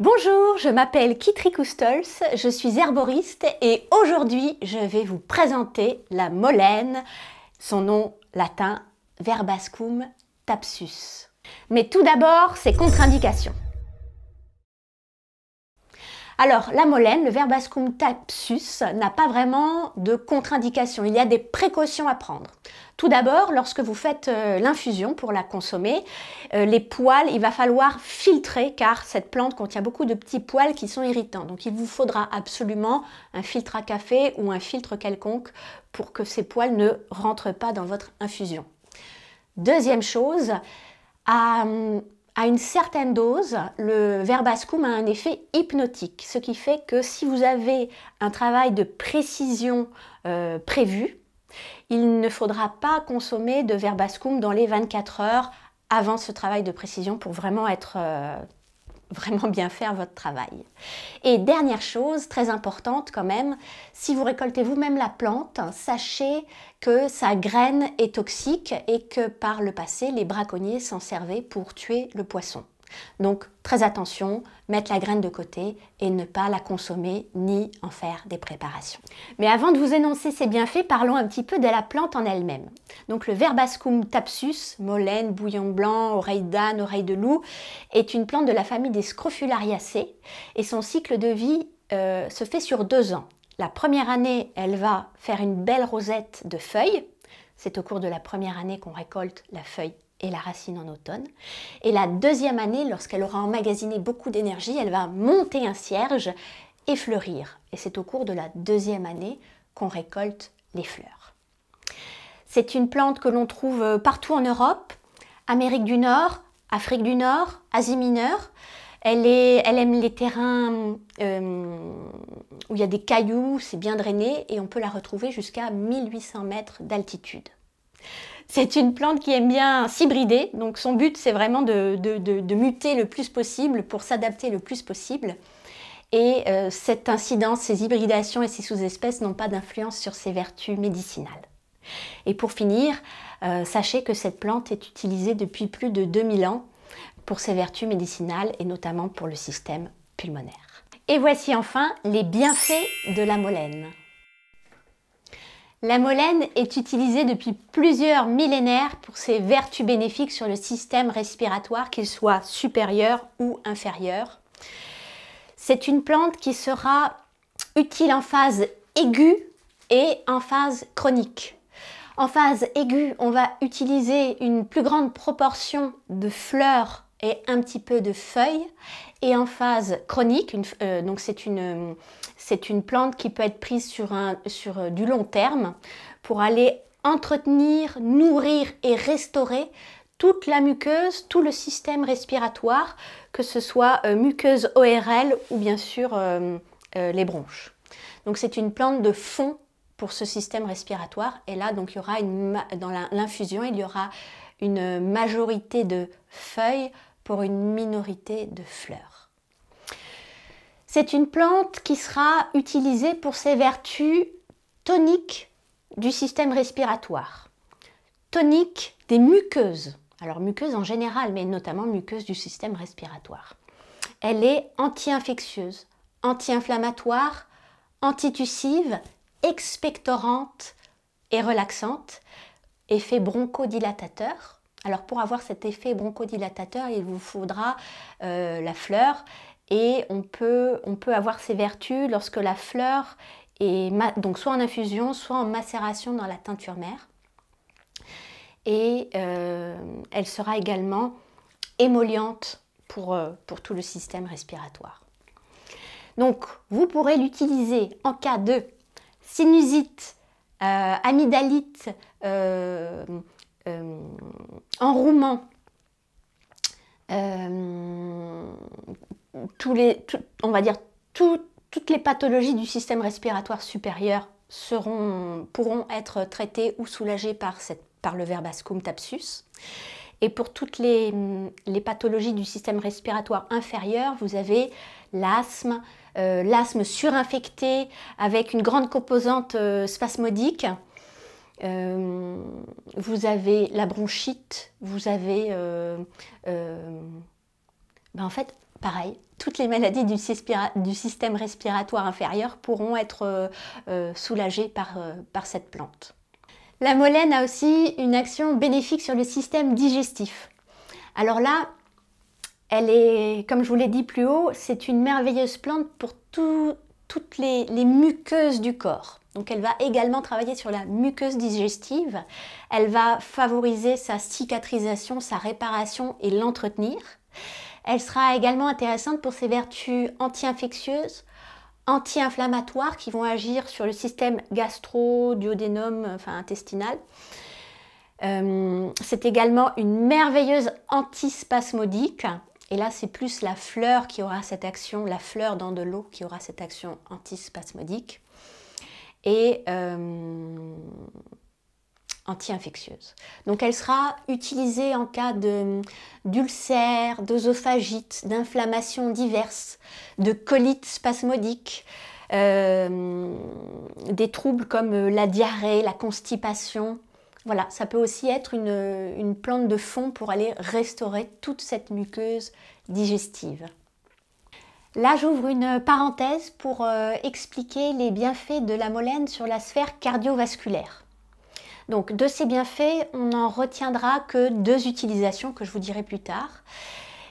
Bonjour, je m'appelle Kitri Koustols, je suis herboriste et aujourd'hui je vais vous présenter la molène, son nom latin Verbascum tapsus. Mais tout d'abord, ses contre-indications. Alors, la molène, le verbascum tapsus, n'a pas vraiment de contre indications Il y a des précautions à prendre. Tout d'abord, lorsque vous faites euh, l'infusion pour la consommer, euh, les poils, il va falloir filtrer car cette plante contient beaucoup de petits poils qui sont irritants. Donc il vous faudra absolument un filtre à café ou un filtre quelconque pour que ces poils ne rentrent pas dans votre infusion. Deuxième chose, à, une certaine dose, le verbascum a un effet hypnotique, ce qui fait que si vous avez un travail de précision euh, prévu, il ne faudra pas consommer de verbascum dans les 24 heures avant ce travail de précision pour vraiment être euh, vraiment bien faire votre travail. Et dernière chose, très importante quand même, si vous récoltez vous-même la plante, sachez que sa graine est toxique et que par le passé, les braconniers s'en servaient pour tuer le poisson. Donc très attention, mettre la graine de côté et ne pas la consommer ni en faire des préparations. Mais avant de vous énoncer ses bienfaits, parlons un petit peu de la plante en elle-même. Donc le verbascum tapsus, molène, bouillon blanc, oreille d'âne, oreille de loup, est une plante de la famille des scrofulariacées et son cycle de vie euh, se fait sur deux ans. La première année, elle va faire une belle rosette de feuilles. C'est au cours de la première année qu'on récolte la feuille et la racine en automne. Et la deuxième année, lorsqu'elle aura emmagasiné beaucoup d'énergie, elle va monter un cierge et fleurir. Et c'est au cours de la deuxième année qu'on récolte les fleurs. C'est une plante que l'on trouve euh, partout en Europe, Amérique du Nord, Afrique du Nord, Asie mineure. Elle, est, elle aime les terrains euh, où il y a des cailloux, c'est bien drainé, et on peut la retrouver jusqu'à 1800 mètres d'altitude. C'est une plante qui aime bien s'hybrider, donc son but c'est vraiment de, muter le plus possible pour s'adapter le plus possible. Et euh, cette incidence, ces hybridations et ces sous-espèces n'ont pas d'influence sur ses vertus médicinales. Et pour finir, euh, sachez que cette plante est utilisée depuis plus de 2000 ans pour ses vertus médicinales et notamment pour le système pulmonaire. Et voici enfin les bienfaits de la molène. La molène est utilisée depuis plusieurs millénaires pour ses vertus bénéfiques sur le système respiratoire, qu'il soit supérieur ou inférieur. C'est une plante qui sera utile en phase aiguë et en phase chronique. En phase aiguë, on va utiliser une plus grande proportion de fleurs et un petit peu de feuilles. Et en phase chronique, euh, donc c'est une, euh, c'est une plante qui peut être prise sur, un, sur euh, du long terme pour aller entretenir, nourrir et restaurer toute la muqueuse, tout le système respiratoire, que ce soit euh, muqueuse ORL ou bien sûr euh, les bronches. Donc c'est une plante de fond pour ce système respiratoire. Et là, donc, il y aura dans l'infusion, il y aura une majorité de feuilles pour une minorité de fleurs. C'est une plante qui sera utilisée pour ses vertus toniques du système respiratoire, toniques des muqueuses, alors muqueuses en général, mais notamment muqueuses du système respiratoire. Elle est anti-infectieuse, anti-inflammatoire, antitussive, expectorante et relaxante, effet bronchodilatateur. Alors pour avoir cet effet bronchodilatateur, il vous faudra euh, la fleur et on peut, on peut avoir ses vertus lorsque la fleur est donc soit en infusion, soit en macération dans la teinture mère. Et euh, elle sera également émolliente pour, euh, pour tout le système respiratoire. Donc vous pourrez l'utiliser en cas de sinusite, euh, amygdalite, euh, euh tous les, on va dire, toutes les pathologies du système respiratoire supérieur seront, pourront être traitées ou soulagées par, cette, par le verbascum tapsus. Et pour toutes les, pathologies du système respiratoire inférieur, vous avez l'asthme, euh, l'asthme surinfecté avec une grande composante euh, spasmodique. Euh, vous avez la bronchite, vous avez... Ben, en fait, pareil, toutes les maladies du, système respiratoire inférieur pourront être euh, euh, soulagées euh, par, cette plante. La molène a aussi une action bénéfique sur le système digestif. Alors là, elle est, comme je vous l'ai dit plus haut, c'est une merveilleuse plante pour toutes les, muqueuses du corps. Donc elle va également travailler sur la muqueuse digestive, elle va favoriser sa cicatrisation, sa réparation et l'entretenir. Elle sera également intéressante pour ses vertus anti-infectieuses, anti-inflammatoires qui vont agir sur le système gastro-duodénum, enfin intestinal. Euh, c'est également une merveilleuse antispasmodique. Et là, c'est plus la fleur qui aura cette action, la fleur dans de l'eau qui aura cette action antispasmodique. Et euh, anti-infectieuse. Donc elle sera utilisée en cas hum, d'ulcères, d'œsophagite, d'inflammations diverses, de colite spasmodique, euh, des troubles comme euh, la diarrhée, la constipation. Voilà, ça peut aussi être une, plante de fond pour aller restaurer toute cette muqueuse digestive. Là, j'ouvre une parenthèse pour euh, expliquer les bienfaits de la molène sur la sphère cardiovasculaire. Donc de ces bienfaits, on n'en retiendra que deux utilisations que je vous dirai plus tard.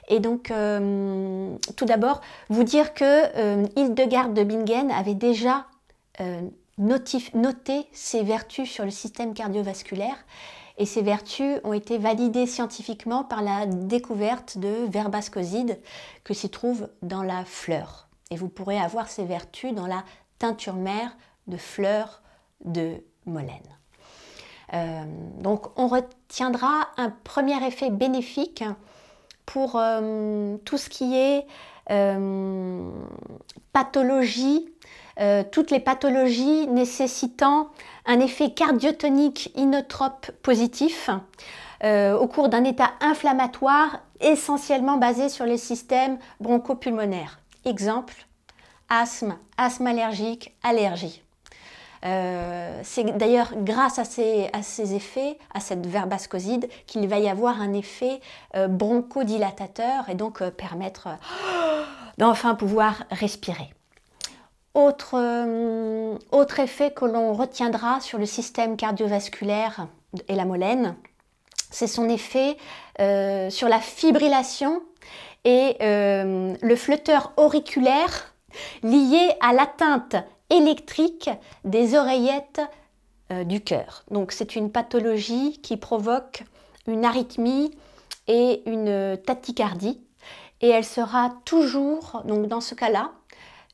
Et donc, euh, tout d'abord, vous dire que euh, Hildegard de Bingen avait déjà euh, noté ses vertus sur le système cardiovasculaire et ces vertus ont été validées scientifiquement par la découverte de verbascoside que s'y trouve dans la fleur. Et vous pourrez avoir ces vertus dans la teinture mère de fleurs de Molène. Euh, donc on retiendra un premier effet bénéfique pour euh, tout ce qui est euh, pathologie, toutes les pathologies nécessitant un effet cardiotonique inotrope positif au cours d'un état inflammatoire essentiellement basé sur les systèmes bronchopulmonaires. Exemple, asthme, asthme allergique, allergie. Euh, c'est d'ailleurs grâce à ces, effets, à cette verbascoside, qu'il va y avoir un effet euh, bronchodilatateur et donc euh, permettre d'enfin pouvoir respirer. Autre, autre effet que l'on retiendra sur le système cardiovasculaire et la molène, c'est son effet sur la fibrillation et le flotteur auriculaire lié à l'atteinte électrique des oreillettes euh, du cœur. Donc c'est une pathologie qui provoque une arythmie et une tachycardie. Et elle sera toujours, donc dans ce cas-là,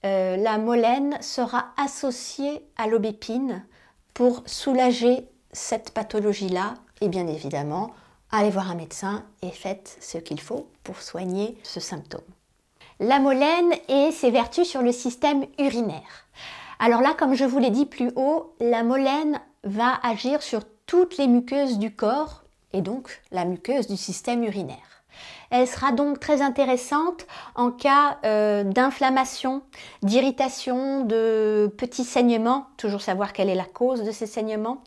euh, la molène sera associée à l'obépine pour soulager cette pathologie-là. Et bien évidemment, allez voir un médecin et faites ce qu'il faut pour soigner ce symptôme. La molène et ses vertus sur le système urinaire. Alors là, comme je vous l'ai dit plus haut, la molène va agir sur toutes les muqueuses du corps et donc la muqueuse du système urinaire. Elle sera donc très intéressante en cas euh, d'inflammation, d'irritation, de petits saignements, toujours savoir quelle est la cause de ces saignements,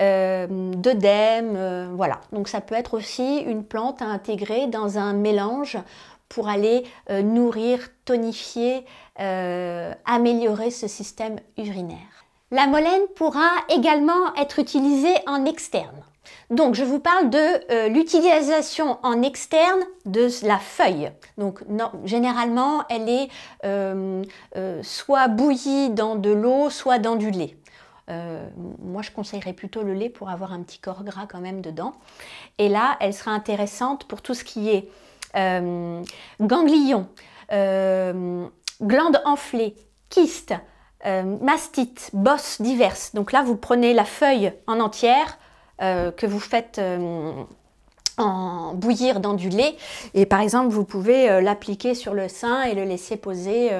euh, euh voilà. Donc ça peut être aussi une plante à intégrer dans un mélange pour aller euh, nourrir, tonifier, euh, améliorer ce système urinaire. La molène pourra également être utilisée en externe. Donc je vous parle de euh, l'utilisation en externe de la feuille. Donc généralement elle est soit bouillie dans de l'eau, soit dans du lait. moi, je conseillerais plutôt le lait pour avoir un petit corps gras quand même dedans. Et là, elle sera intéressante pour tout ce qui est euh, ganglions, euh, glandes enflées, kystes, euh, mastites, bosses diverses. Donc là, vous prenez la feuille en entière que vous faites en bouillir dans du lait et par exemple vous pouvez l'appliquer sur le sein et le laisser poser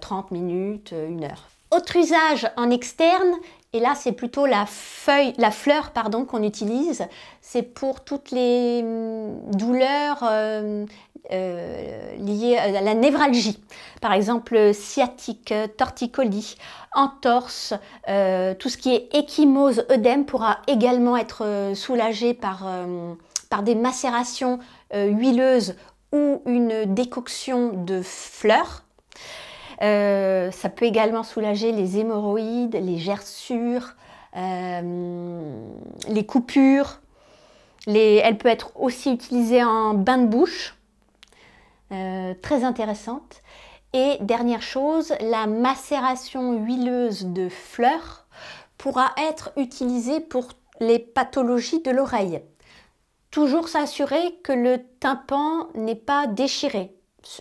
30 minutes, une heure. Autre usage en externe, et là c'est plutôt la feuille, la fleur pardon qu'on utilise, c'est pour toutes les hum, douleurs euh, euh, liées à la névralgie, par exemple sciatique, torticolis, entorse, euh, tout ce qui est échymose, œdème pourra également être soulagé par, par des macérations huileuses ou une décoction de fleurs euh, ça peut également soulager les hémorroïdes, les gerçures, euh, les coupures. Elle peut être aussi utilisée en bain de bouche. Euh, très intéressante. Et dernière chose, la macération huileuse de fleurs pourra être utilisée pour les pathologies de l'oreille. Toujours s'assurer que le tympan n'est pas déchiré,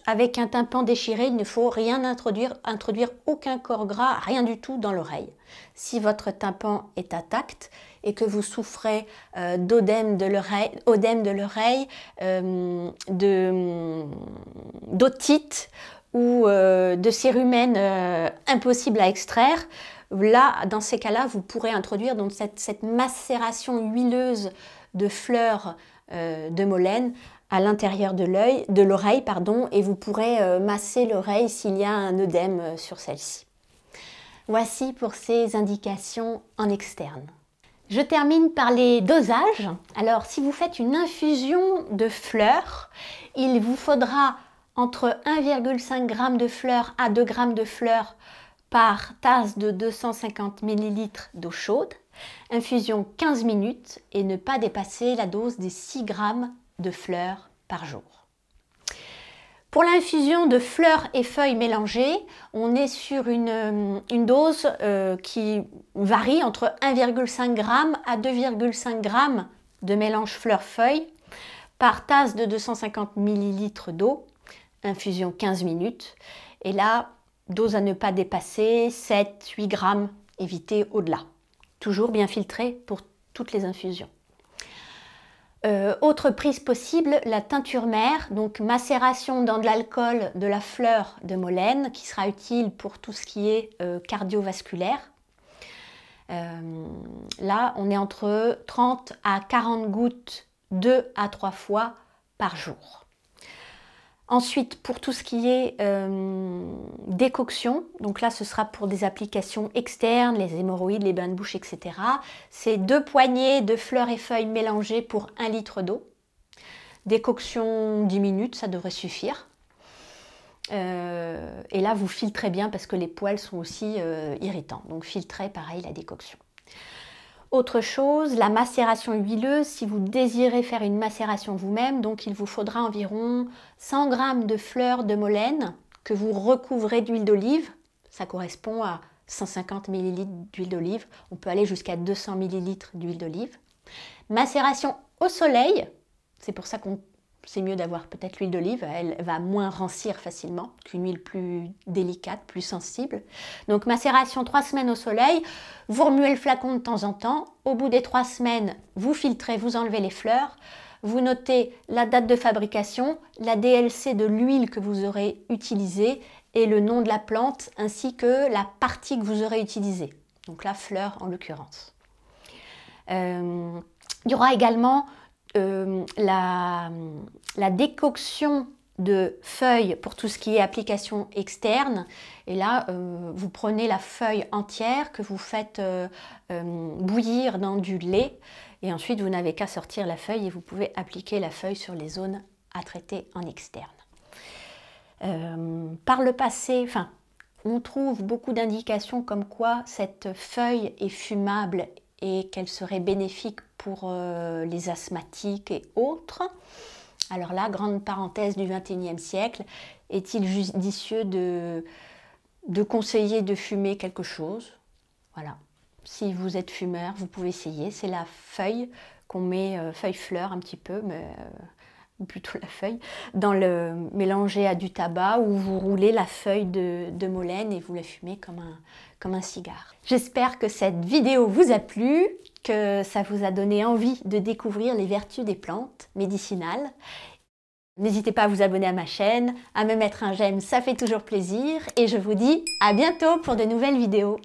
avec un tympan déchiré, il ne faut rien introduire, introduire aucun corps gras, rien du tout dans l'oreille. Si votre tympan est intact et que vous souffrez euh, d'odème de l'oreille, euh, d'otite ou euh, de cérumen impossible à extraire, là, dans ces cas-là, vous pourrez introduire donc, cette macération huileuse de fleurs euh, de Molène à l'intérieur de l'œil, de l'oreille, pardon, et vous pourrez euh, masser l'oreille s'il y a un œdème euh, sur celle-ci. Voici pour ces indications en externe. Je termine par les dosages. Alors, si vous faites une infusion de fleurs, il vous faudra entre 1,5 g de fleurs à 2 g de fleurs par tasse de 250 ml d'eau chaude. Infusion 15 minutes et ne pas dépasser la dose des 6 g de fleurs par jour. Pour l'infusion de fleurs et feuilles mélangées, on est sur une, euh, dose euh, qui varie entre 1,5 g à 2,5 g de mélange fleurs-feuilles par tasse de 250 ml d'eau, infusion 15 minutes. Et là, dose à ne pas dépasser 7-8 g, éviter au-delà toujours bien filtré pour toutes les infusions. Euh, autre prise possible, la teinture mère, donc macération dans de l'alcool de la fleur de molène, qui sera utile pour tout ce qui est euh, cardiovasculaire. Euh, là, on est entre 30 à 40 gouttes 2 à 3 fois par jour. Ensuite, pour tout ce qui est euh, décoction, donc là ce sera pour des applications externes, les hémorroïdes, les bains de bouche, etc. C'est deux poignées de fleurs et feuilles mélangées pour un litre d'eau. Décoction 10 minutes, ça devrait suffire. Euh, et là, vous filtrez bien parce que les poils sont aussi euh, irritants. Donc filtrez pareil la décoction. Autre chose, la macération huileuse, si vous désirez faire une macération vous-même, donc il vous faudra environ 100 g de fleurs de molène que vous recouvrez d'huile d'olive. Ça correspond à 150 ml d'huile d'olive. On peut aller jusqu'à 200 ml d'huile d'olive. Macération au soleil, c'est pour ça qu'on c'est mieux d'avoir peut-être l'huile d'olive, elle va moins rancir facilement qu'une huile plus délicate, plus sensible. Donc macération trois semaines au soleil, vous remuez le flacon de temps en temps, au bout des trois semaines, vous filtrez, vous enlevez les fleurs, vous notez la date de fabrication, la DLC de l'huile que vous aurez utilisée et le nom de la plante ainsi que la partie que vous aurez utilisée, donc la fleur en l'occurrence. Euh, il y aura également euh, la, décoction de feuilles pour tout ce qui est application externe. Et là, euh, vous prenez la feuille entière que vous faites euh, bouillir dans du lait. Et ensuite, vous n'avez qu'à sortir la feuille et vous pouvez appliquer la feuille sur les zones à traiter en externe. par le passé, enfin, on trouve beaucoup d'indications comme quoi cette feuille est fumable et qu'elle serait bénéfique pour euh, les asthmatiques et autres. Alors là, grande parenthèse du XXIe siècle, est-il judicieux de, conseiller de fumer quelque chose Voilà. Si vous êtes fumeur, vous pouvez essayer. C'est la feuille qu'on met, euh, feuille-fleur un petit peu, mais euh, plutôt la feuille, dans le mélanger à du tabac où vous roulez la feuille de, molène et vous la fumez comme comme un cigare. J'espère que cette vidéo vous a plu que ça vous a donné envie de découvrir les vertus des plantes médicinales. N'hésitez pas à vous abonner à ma chaîne, à me mettre un j'aime, ça fait toujours plaisir. Et je vous dis à bientôt pour de nouvelles vidéos.